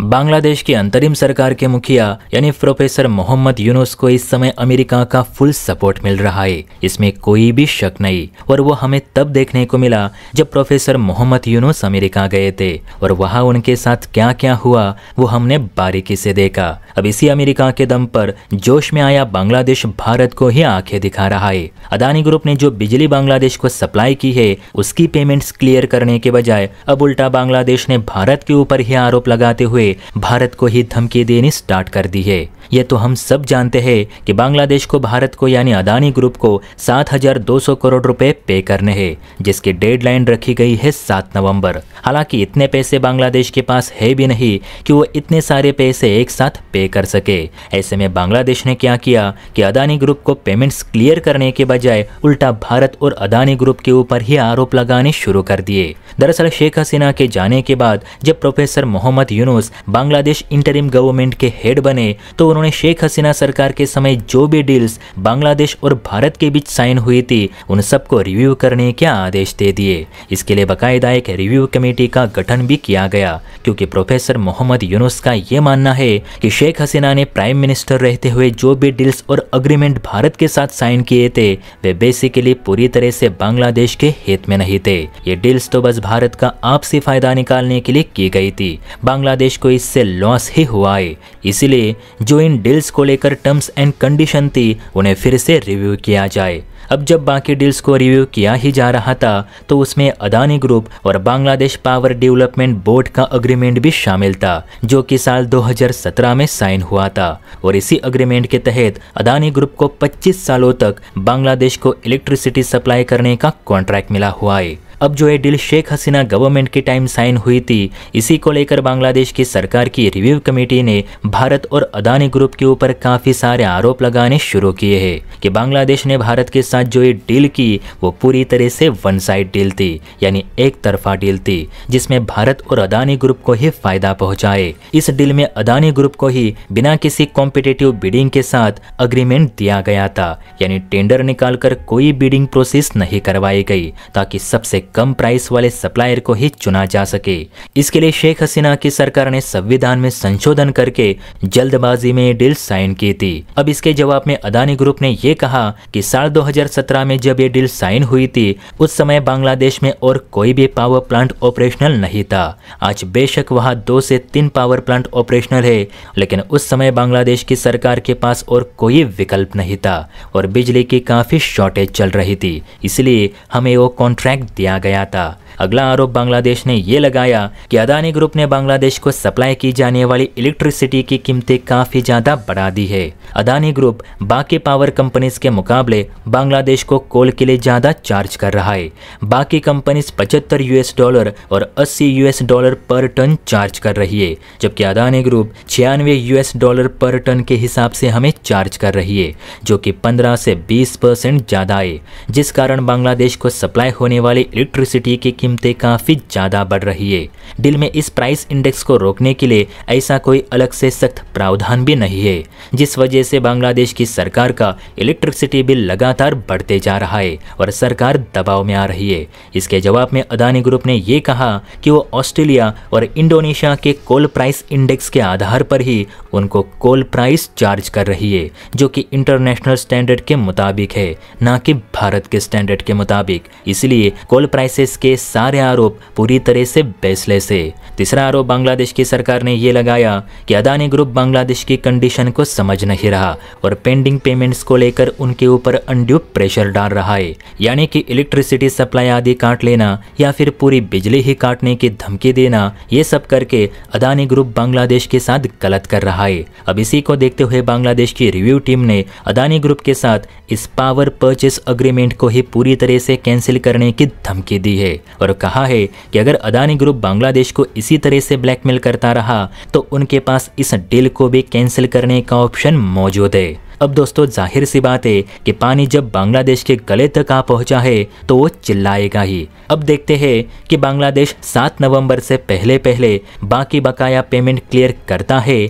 बांग्लादेश की अंतरिम सरकार के मुखिया यानी प्रोफेसर मोहम्मद यूनुस को इस समय अमेरिका का फुल सपोर्ट मिल रहा है इसमें कोई भी शक नहीं और वो हमें तब देखने को मिला जब प्रोफेसर मोहम्मद यूनुस अमेरिका गए थे और वहाँ उनके साथ क्या क्या हुआ वो हमने बारीकी से देखा अब इसी अमेरिका के दम पर जोश में आया बांग्लादेश भारत को ही आंखें दिखा रहा है अदानी ग्रुप ने जो बिजली बांग्लादेश को सप्लाई की है उसकी पेमेंट्स क्लियर करने के बजाय अब उल्टा बांग्लादेश ने भारत के ऊपर ही आरोप लगाते हुए भारत को ही धमकी देनी स्टार्ट कर दी है यह तो हम सब जानते हैं कि बांग्लादेश को भारत को यानी अदानी ग्रुप को 7,200 करोड़ रुपए पे करने हैं जिसकी डेडलाइन रखी गई है 7 नवंबर हालांकि इतने पैसे बांग्लादेश के पास है भी नहीं कि वो इतने सारे पैसे एक साथ पे कर सके ऐसे में बांग्लादेश ने क्या किया कि अदानी ग्रुप को पेमेंट्स क्लियर करने के बजाय उल्टा भारत और अदानी ग्रुप के ऊपर ही आरोप लगाने शुरू कर दिए दरअसल शेख हसीना के जाने के बाद जब professor Mohammad Yunus Bangladesh interim government के हेड बने तो उन्होंने शेख हसीना सरकार के समय जो भी डील्स बांग्लादेश और भारत के बीच साइन हुई थी उन सबको रिव्यू करने के आदेश दे दिए इसके लिए बाकायदा एक रिव्यू कमेटी का गठन भी किया गया क्योंकि प्रोफेसर मोहम्मद यूनुस का ये मानना है कि शेख हसीना ने प्राइम मिनिस्टर रहते हुए जो भी डील्स और अग्रीमेंट भारत के साथ साइन किए थे वे बेसिकली पूरी तरह से बांग्लादेश के हित में नहीं थे ये डील्स तो बस भारत का आपसी फायदा निकालने के लिए की गई थी बांग्लादेश को इससे लॉस ही हुआ है इसीलिए जो इन डील्स को लेकर टर्म्स एंड कंडीशन थी उन्हें फिर से रिव्यू किया जाए अब जब बाकी डील्स को रिव्यू किया ही जा रहा था तो उसमें अदानी ग्रुप और बांग्लादेश पावर डेवलपमेंट बोर्ड का अग्रीमेंट भी शामिल था जो कि साल 2017 में साइन हुआ था और इसी अग्रीमेंट के तहत अदानी ग्रुप को 25 सालों तक बांग्लादेश को इलेक्ट्रिसिटी सप्लाई करने का कॉन्ट्रैक्ट मिला हुआ है अब जो ये डील शेख हसीना गवर्नमेंट के टाइम साइन हुई थी इसी को लेकर बांग्लादेश की सरकार की रिव्यू कमेटी ने भारत और अदानी ग्रुप के ऊपर काफी सारे आरोप लगाने शुरू किए हैं कि बांग्लादेश ने भारत के साथ जो ये डील की वो पूरी तरह से वन साइड डील थी यानी एक तरफा डील थी जिसमें भारत और अदानी ग्रुप को ही फायदा पहुंचाए इस डील में अदानी ग्रुप को ही बिना किसी कॉम्पिटेटिव बिडिंग के साथ अग्रीमेंट दिया गया था यानी टेंडर निकालकर कोई बिडिंग प्रोसेस नहीं करवाई गई ताकि सबसे कम प्राइस वाले सप्लायर को ही चुना जा सके इसके लिए शेख हसीना की सरकार ने संविधान में संशोधन करके जल्दबाजी में डील साइन की थी अब इसके जवाब में अदानी ग्रुप ने ये कहा कि साल 2017 में जब ये डील साइन हुई थी उस समय बांग्लादेश में और कोई भी पावर प्लांट ऑपरेशनल नहीं था आज बेशक वहाँ दो से तीन पावर प्लांट ऑपरेशनल है लेकिन उस समय बांग्लादेश की सरकार के पास और कोई विकल्प नहीं था और बिजली की काफी शॉर्टेज चल रही थी इसलिए हमें वो कॉन्ट्रैक्ट दिया गया था अगला आरोप बांग्लादेश ने यह लगाया कि अदानी ग्रुप ने बांग्लादेश को सप्लाई की जाने वाली इलेक्ट्रिसिटी की कीमतें काफी ज्यादा बढ़ा दी है अदानी ग्रुप बाकी पावर कंपनीज के मुकाबले बांग्लादेश को कोल के लिए ज्यादा चार्ज कर रहा है बाकी कंपनीज पचहत्तर यूएस डॉलर और अस्सी यूएस डॉलर पर टन चार्ज कर रही है जबकि अदानी ग्रुप छियानवे यूएस डॉलर पर टन के हिसाब से हमें चार्ज कर रही है जो कि 15 से 20 परसेंट ज़्यादा है जिस कारण बांग्लादेश को सप्लाई होने वाली इलेक्ट्रिसिटी की कीमतें काफ़ी ज़्यादा बढ़ रही है डील में इस प्राइस इंडेक्स को रोकने के लिए ऐसा कोई अलग से सख्त प्रावधान भी नहीं है जिस वजह से बांग्लादेश की सरकार का इलेक्ट्रिसिटी बिल लगातार बढ़ते जा रहा है और सरकार दबाव में आ रही है इसके जवाब में अदानी ग्रुप ने ये कहा कि वो ऑस्ट्रेलिया और इंडोनेशिया के कोल प्राइस इंडेक्स के आधार पर ही उनको कोल प्राइस चार्ज कर रही है जो कि इंटरनेशनल स्टैंडर्ड के मुताबिक है न कि भारत के स्टैंडर्ड के मुताबिक इसलिए कोल प्राइसेस के सारे आरोप पूरी तरह से बेसलेस है तीसरा आरोप बांग्लादेश की सरकार ने यह लगाया कि अदानी ग्रुप बांग्लादेश की कंडीशन को समझ नहीं रहा और पेंडिंग पेमेंट्स को लेकर उनके ऊपर अंड्यू प्रेशर डाल रहा है यानी कि इलेक्ट्रिसिटी सप्लाई आदि काट लेना या फिर पूरी बिजली ही काटने की धमकी देना ये सब करके अदानी ग्रुप बांग्लादेश के साथ गलत कर रहा है अब इसी को देखते हुए बांग्लादेश की रिव्यू टीम ने अदानी ग्रुप के साथ इस पावर परचेस अग्रीमेंट को ही पूरी तरह से कैंसिल करने की धमकी दी है और कहा है कि अगर अदानी ग्रुप बांग्लादेश को इसी तरह से ब्लैकमेल करता रहा तो उनके पास इस डील को भी कैंसिल करने का ऑप्शन मौजूद है अब दोस्तों जाहिर सी बात है कि पानी जब बांग्लादेश के गले तक आ पहुंचा है तो वो चिल्लाएगा ही अब देखते हैं कि बांग्लादेश 7 नवंबर से पहले पहले बाकी बकाया पेमेंट क्लियर करता है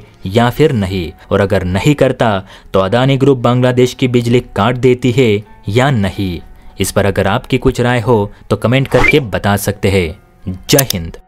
या फिर नहीं और अगर नहीं करता तो अदानी ग्रुप बांग्लादेश की बिजली काट देती है या नहीं इस पर अगर आपकी कुछ राय हो तो कमेंट करके बता सकते हैं जय हिंद